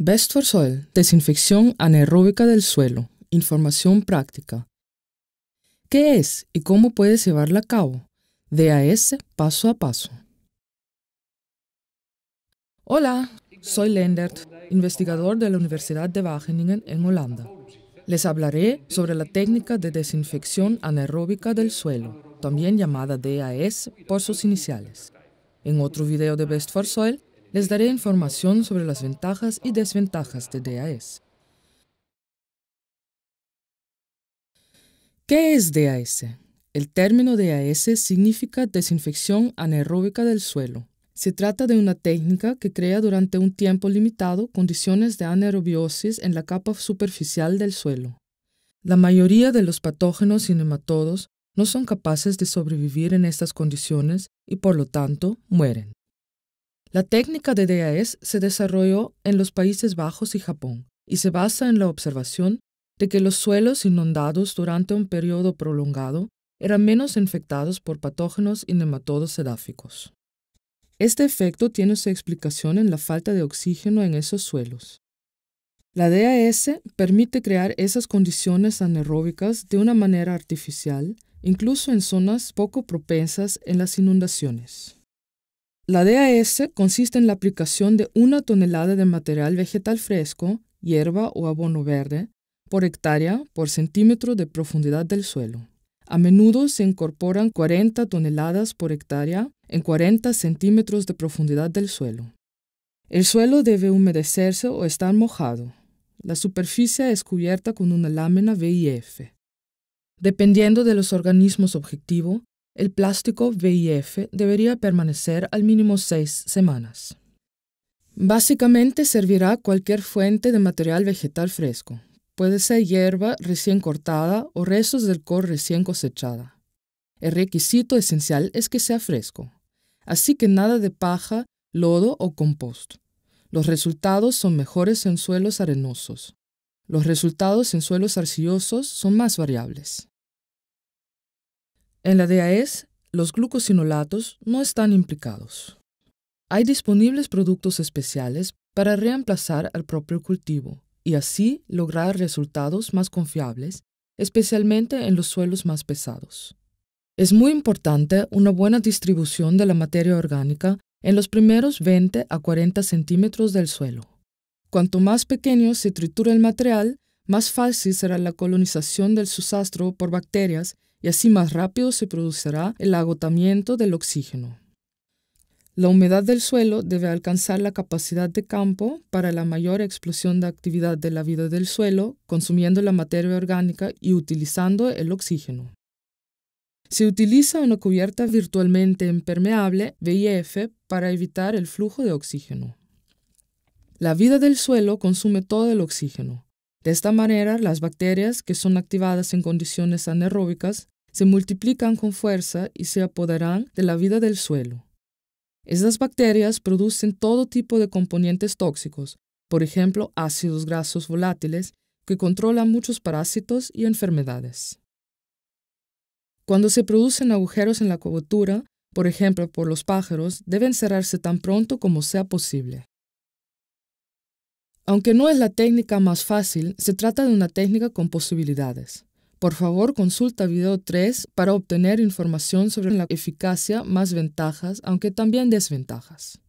Best for Soil, desinfección anaeróbica del suelo. Información práctica. ¿Qué es y cómo puedes llevarla a cabo? DAS paso a paso. Hola, soy Lendert, investigador de la Universidad de Wageningen en Holanda. Les hablaré sobre la técnica de desinfección anaeróbica del suelo, también llamada DAS por sus iniciales. En otro video de Best for Soil les daré información sobre las ventajas y desventajas de DAS. ¿Qué es DAS? El término DAS significa desinfección anaeróbica del suelo. Se trata de una técnica que crea durante un tiempo limitado condiciones de anaerobiosis en la capa superficial del suelo. La mayoría de los patógenos y nematodos no son capaces de sobrevivir en estas condiciones y por lo tanto mueren. La técnica de DAS e se desarrolló en los Países Bajos y Japón y se basa en la observación de que los suelos inundados durante un periodo prolongado eran menos infectados por patógenos y nematodos sedáficos. Este efecto tiene su explicación en la falta de oxígeno en esos suelos. La DAS e permite crear esas condiciones anaeróbicas de una manera artificial, incluso en zonas poco propensas en las inundaciones. La DAS consiste en la aplicación de una tonelada de material vegetal fresco, hierba o abono verde, por hectárea por centímetro de profundidad del suelo. A menudo se incorporan 40 toneladas por hectárea en 40 centímetros de profundidad del suelo. El suelo debe humedecerse o estar mojado. La superficie es cubierta con una lámina VIF. Dependiendo de los organismos objetivo, el plástico VIF debería permanecer al mínimo seis semanas. Básicamente servirá cualquier fuente de material vegetal fresco. Puede ser hierba recién cortada o restos del cor recién cosechada. El requisito esencial es que sea fresco, así que nada de paja, lodo o compost. Los resultados son mejores en suelos arenosos. Los resultados en suelos arcillosos son más variables. En la DAES, los glucosinolatos no están implicados. Hay disponibles productos especiales para reemplazar al propio cultivo y así lograr resultados más confiables, especialmente en los suelos más pesados. Es muy importante una buena distribución de la materia orgánica en los primeros 20 a 40 centímetros del suelo. Cuanto más pequeño se tritura el material, más fácil será la colonización del susastro por bacterias y así más rápido se producirá el agotamiento del oxígeno. La humedad del suelo debe alcanzar la capacidad de campo para la mayor explosión de actividad de la vida del suelo, consumiendo la materia orgánica y utilizando el oxígeno. Se utiliza una cubierta virtualmente impermeable, VIF, para evitar el flujo de oxígeno. La vida del suelo consume todo el oxígeno. De esta manera, las bacterias que son activadas en condiciones anaeróbicas se multiplican con fuerza y se apoderan de la vida del suelo. Estas bacterias producen todo tipo de componentes tóxicos, por ejemplo, ácidos grasos volátiles, que controlan muchos parásitos y enfermedades. Cuando se producen agujeros en la cobertura, por ejemplo por los pájaros, deben cerrarse tan pronto como sea posible. Aunque no es la técnica más fácil, se trata de una técnica con posibilidades. Por favor, consulta video 3 para obtener información sobre la eficacia, más ventajas, aunque también desventajas.